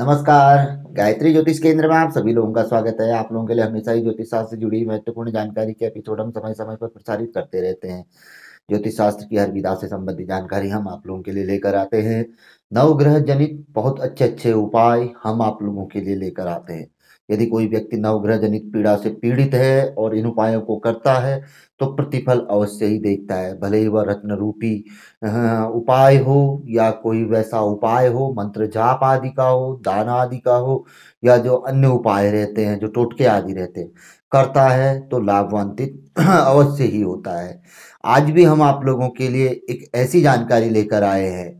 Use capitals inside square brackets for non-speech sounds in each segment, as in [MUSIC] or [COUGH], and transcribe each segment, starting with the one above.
नमस्कार गायत्री ज्योतिष केंद्र में आप सभी लोगों का स्वागत है आप लोगों के लिए हमेशा ही ज्योतिष शास्त्र से जुड़ी महत्वपूर्ण जानकारी के एपिसोड हम समय समय पर प्रसारित करते रहते हैं ज्योतिष शास्त्र की हर विधा से संबंधित जानकारी हम आप लोगों के लिए लेकर आते हैं नवग्रह जनित बहुत अच्छे अच्छे उपाय हम आप लोगों के लिए लेकर आते हैं यदि कोई व्यक्ति नवग्रह जनित पीड़ा से पीड़ित है और इन उपायों को करता है तो प्रतिफल अवश्य ही देखता है भले ही वह रत्न रूपी उपाय हो या कोई वैसा उपाय हो मंत्र जाप आदि का हो दान आदि का हो या जो अन्य उपाय रहते हैं जो टोटके आदि रहते हैं करता है तो लाभवान्वित [CLEARS THROAT] अवश्य ही होता है आज भी हम आप लोगों के लिए एक ऐसी जानकारी लेकर आए हैं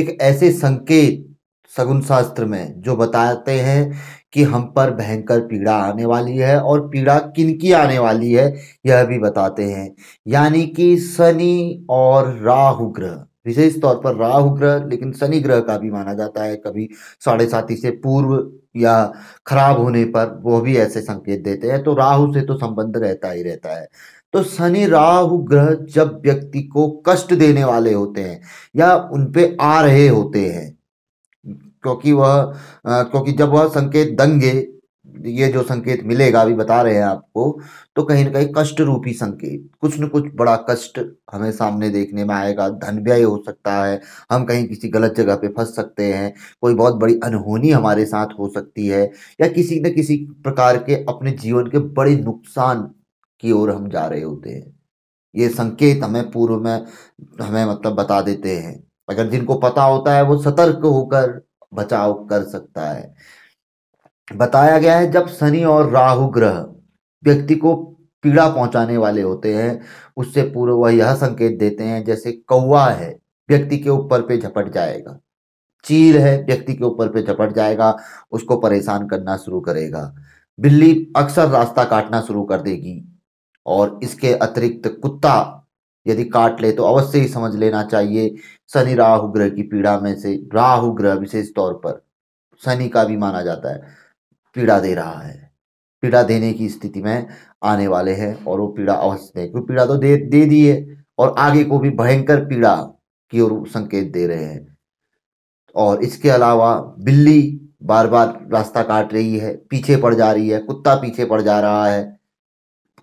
एक ऐसे संकेत सगुन शास्त्र में जो बताते हैं कि हम पर भयंकर पीड़ा आने वाली है और पीड़ा किन की आने वाली है यह भी बताते हैं यानी कि शनि और राहु ग्रह विशेष तौर पर राहु ग्रह लेकिन शनि ग्रह का भी माना जाता है कभी साढ़े साथी से पूर्व या खराब होने पर वो भी ऐसे संकेत देते हैं तो राहु से तो संबंध रहता ही रहता है तो शनि राहु ग्रह जब व्यक्ति को कष्ट देने वाले होते हैं या उन पे आ रहे होते हैं क्योंकि वह क्योंकि जब वह संकेत दंगे ये जो संकेत मिलेगा अभी बता रहे हैं आपको तो कहीं ना कहीं कष्ट रूपी संकेत कुछ न कुछ बड़ा कष्ट हमें सामने देखने में आएगा धन व्यय हो सकता है हम कहीं किसी गलत जगह पे फंस सकते हैं कोई बहुत बड़ी अनहोनी हमारे साथ हो सकती है या किसी न किसी प्रकार के अपने जीवन के बड़े नुकसान की ओर हम जा रहे होते हैं ये संकेत हमें पूर्व में हमें मतलब बता देते हैं अगर जिनको पता होता है वो सतर्क होकर बचाव कर सकता है बताया गया है जब शनि और राहु ग्रह व्यक्ति को पीड़ा पहुंचाने वाले होते हैं उससे पूर्व वह यह संकेत देते हैं जैसे कौवा है व्यक्ति के ऊपर पे झपट जाएगा चील है व्यक्ति के ऊपर पे झपट जाएगा उसको परेशान करना शुरू करेगा बिल्ली अक्सर रास्ता काटना शुरू कर देगी और इसके अतिरिक्त कुत्ता यदि काट ले तो अवश्य ही समझ लेना चाहिए शनि राहु ग्रह की पीड़ा में से राहु ग्रह विशेष तौर पर शनि का भी माना जाता है पीड़ा दे रहा है पीड़ा देने की स्थिति में आने वाले हैं और वो पीड़ा अवश्य है क्योंकि पीड़ा तो दे दे दी है और आगे को भी भयंकर पीड़ा की ओर संकेत दे रहे हैं और इसके अलावा बिल्ली बार बार रास्ता काट रही है पीछे पड़ जा रही है कुत्ता पीछे पड़ जा रहा है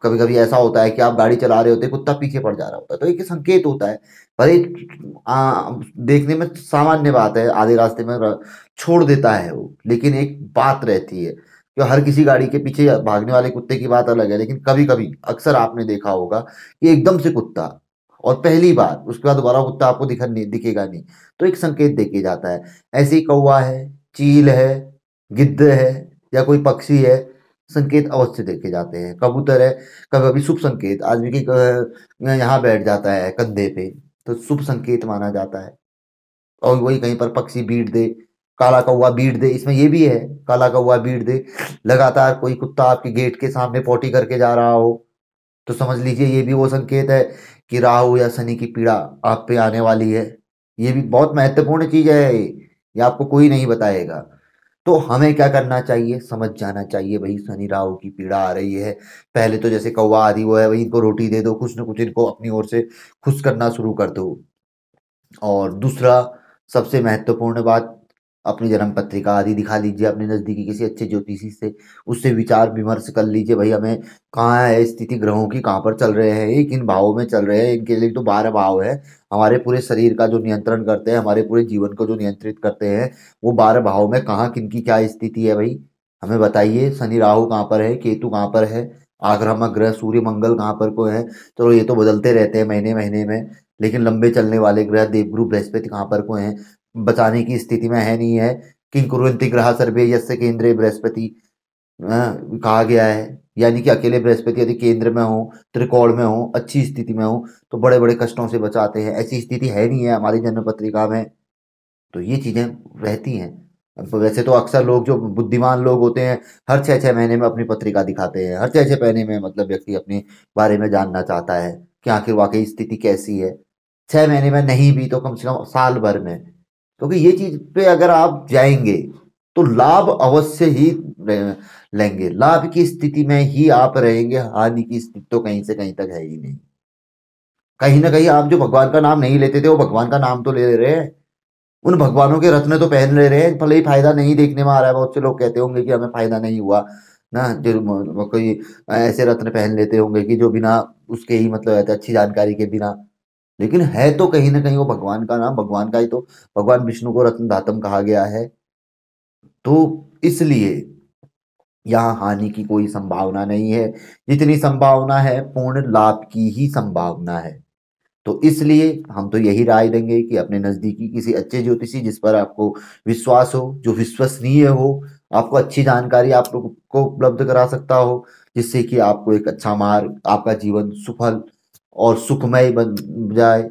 कभी कभी ऐसा होता है कि आप गाड़ी चला रहे होते हैं कुत्ता पीछे पड़ जा रहा होता है तो एक संकेत होता है भले देखने में सामान्य बात है आधे रास्ते में छोड़ देता है वो लेकिन एक बात रहती है कि हर किसी गाड़ी के पीछे भागने वाले कुत्ते की बात अलग है लेकिन कभी कभी अक्सर आपने देखा होगा कि एकदम से कुत्ता और पहली बार उसके बाद दोबारा कुत्ता आपको दिख नहीं दिखेगा नहीं तो एक संकेत देखे जाता है ऐसे ही कौवा है चील है गिद्ध है या कोई पक्षी है संकेत अवश्य देखे जाते हैं कबूतर है कभी कभी शुभ संकेत आदमी के यहाँ बैठ जाता है कंधे पे तो शुभ संकेत माना जाता है और वही कहीं पर पक्षी बीट दे काला कौवा बीट दे इसमें ये भी है काला कौवा बीट दे लगातार कोई कुत्ता आपके गेट के सामने पोटी करके जा रहा हो तो समझ लीजिए ये भी वो संकेत है कि राहु या शनि की पीड़ा आप पे आने वाली है ये भी बहुत महत्वपूर्ण चीज है ये आपको कोई नहीं बताएगा तो हमें क्या करना चाहिए समझ जाना चाहिए भाई शनि राहु की पीड़ा आ रही है पहले तो जैसे कौवा आदि वो है भाई इनको रोटी दे दो कुछ ना कुछ इनको अपनी ओर से खुश करना शुरू कर दो और दूसरा सबसे महत्वपूर्ण बात अपनी जन्म पत्रिका आदि दिखा लीजिए अपने नज़दीकी किसी अच्छे ज्योतिषी से उससे विचार विमर्श कर लीजिए भाई हमें कहाँ है स्थिति ग्रहों की कहाँ पर चल रहे हैं ये किन भावों में चल रहे हैं इनके लिए तो बारह भाव है हमारे पूरे शरीर का जो नियंत्रण करते हैं हमारे पूरे जीवन को जो नियंत्रित करते हैं वो बारह भाव में कहाँ किन की क्या स्थिति है भाई हमें बताइए शनि राहु कहाँ पर है केतु कहाँ पर है आक्रामक ग्रह सूर्य मंगल कहाँ पर को है चलो तो ये तो बदलते रहते हैं महीने महीने में लेकिन लंबे चलने वाले ग्रह देवगुरु बृहस्पति कहाँ पर को हैं बचाने की स्थिति में है नहीं है कि कुरंती ग्रह सर्वे यसे केंद्रीय बृहस्पति कहा गया है यानी कि अकेले बृहस्पति यदि केंद्र में हो त्रिकोण में हो अच्छी स्थिति में हो तो बड़े बड़े कष्टों से बचाते हैं ऐसी स्थिति है नहीं है हमारी जन्म पत्रिका में तो ये चीज़ें रहती हैं वैसे तो अक्सर लोग जो बुद्धिमान लोग होते हैं हर छः छः महीने में अपनी पत्रिका दिखाते हैं हर छः छः महीने में मतलब व्यक्ति अपने बारे में जानना चाहता है कि आखिर वाकई स्थिति कैसी है छः महीने में नहीं भी तो कम से कम साल भर में क्योंकि ये चीज पे अगर आप जाएंगे तो लाभ अवश्य ही लेंगे लाभ की स्थिति में ही आप रहेंगे हानि की स्थिति तो कहीं से कहीं तक है ही नहीं कहीं ना कहीं आप जो भगवान का नाम नहीं लेते थे वो भगवान का नाम तो ले ले रहे हैं उन भगवानों के रत्न तो पहन ले रहे हैं भले ही फायदा नहीं देखने में आ रहा है बहुत से लोग कहते होंगे कि हमें फायदा नहीं हुआ ना जो कोई ऐसे रत्न पहन लेते होंगे कि जो बिना उसके ही मतलब अच्छी जानकारी के बिना लेकिन है तो कहीं ना कहीं वो भगवान का नाम भगवान का ही तो भगवान विष्णु को रत्न धातम कहा गया है तो इसलिए यहाँ हानि की कोई संभावना नहीं है जितनी संभावना है पूर्ण लाभ की ही संभावना है तो इसलिए हम तो यही राय देंगे कि अपने नज़दीकी किसी अच्छे ज्योतिषी जिस पर आपको विश्वास हो जो विश्वसनीय हो आपको अच्छी जानकारी आप लोग को उपलब्ध करा सकता हो जिससे कि आपको एक अच्छा मार्ग आपका जीवन सुफल और सुखमय जाए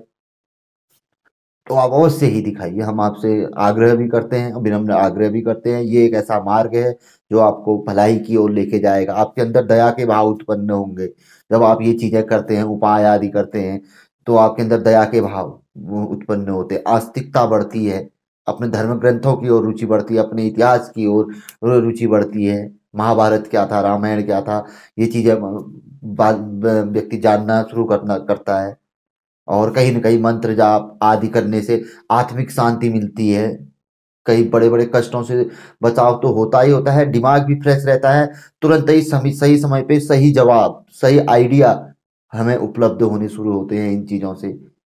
तो आप अवश्य ही दिखाइए हम आपसे आग्रह भी करते हैं विनम्र आग्रह भी करते हैं ये एक ऐसा मार्ग है जो आपको भलाई की ओर लेके जाएगा आपके अंदर दया के भाव उत्पन्न होंगे जब आप ये चीज़ें करते हैं उपाय आदि करते हैं तो आपके अंदर दया के भाव उत्पन्न होते हैं आस्तिकता बढ़ती है अपने धर्म ग्रंथों की ओर रुचि बढ़ती है अपने इतिहास की ओर रुचि बढ़ती है महाभारत क्या था रामायण क्या था ये चीज़ें व्यक्ति जानना शुरू करना करता है और कहीं ना कहीं मंत्र जाप आदि करने से आत्मिक शांति मिलती है कई बड़े बड़े कष्टों से बचाव तो होता ही होता है दिमाग भी फ्रेश रहता है तुरंत ही सही सही समय पे सही जवाब सही आइडिया हमें उपलब्ध होने शुरू होते हैं इन चीज़ों से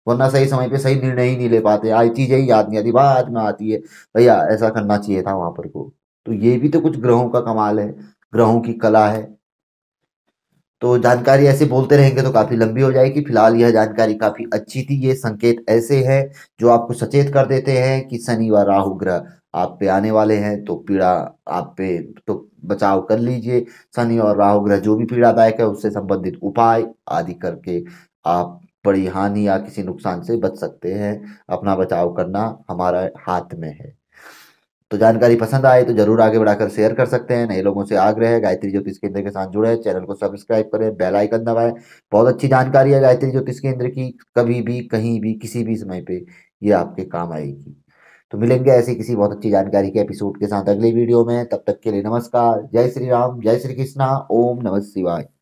वरना सही समय पे सही निर्णय ही नहीं ले पाते आई चीज़ें ही याद नहीं आती बाद में आती है भैया ऐसा करना चाहिए था वहाँ पर को तो ये भी तो कुछ ग्रहों का कमाल है ग्रहों की कला है तो जानकारी ऐसे बोलते रहेंगे तो काफ़ी लंबी हो जाएगी फिलहाल यह जानकारी काफ़ी अच्छी थी ये संकेत ऐसे हैं जो आपको सचेत कर देते हैं कि शनि व राहु ग्रह आप पे आने वाले हैं तो पीड़ा आप पे तो बचाव कर लीजिए शनि और राहु ग्रह जो भी पीड़ादायक है उससे संबंधित उपाय आदि करके आप बड़ी हानि या किसी नुकसान से बच सकते हैं अपना बचाव करना हमारा हाथ में है तो जानकारी पसंद आए तो जरूर आगे बढ़ाकर शेयर कर सकते हैं नए लोगों से आग्रह है गायत्री ज्योतिष केंद्र के साथ जुड़े चैनल को सब्सक्राइब करें बेल आइकन दबाएं बहुत अच्छी जानकारी है गायत्री ज्योतिष केंद्र की कभी भी कहीं भी किसी भी समय पे ये आपके काम आएगी तो मिलेंगे ऐसी किसी बहुत अच्छी जानकारी के एपिसोड के साथ अगले वीडियो में तब तक के लिए नमस्कार जय श्री राम जय श्री कृष्णा ओम नमस् शिवाय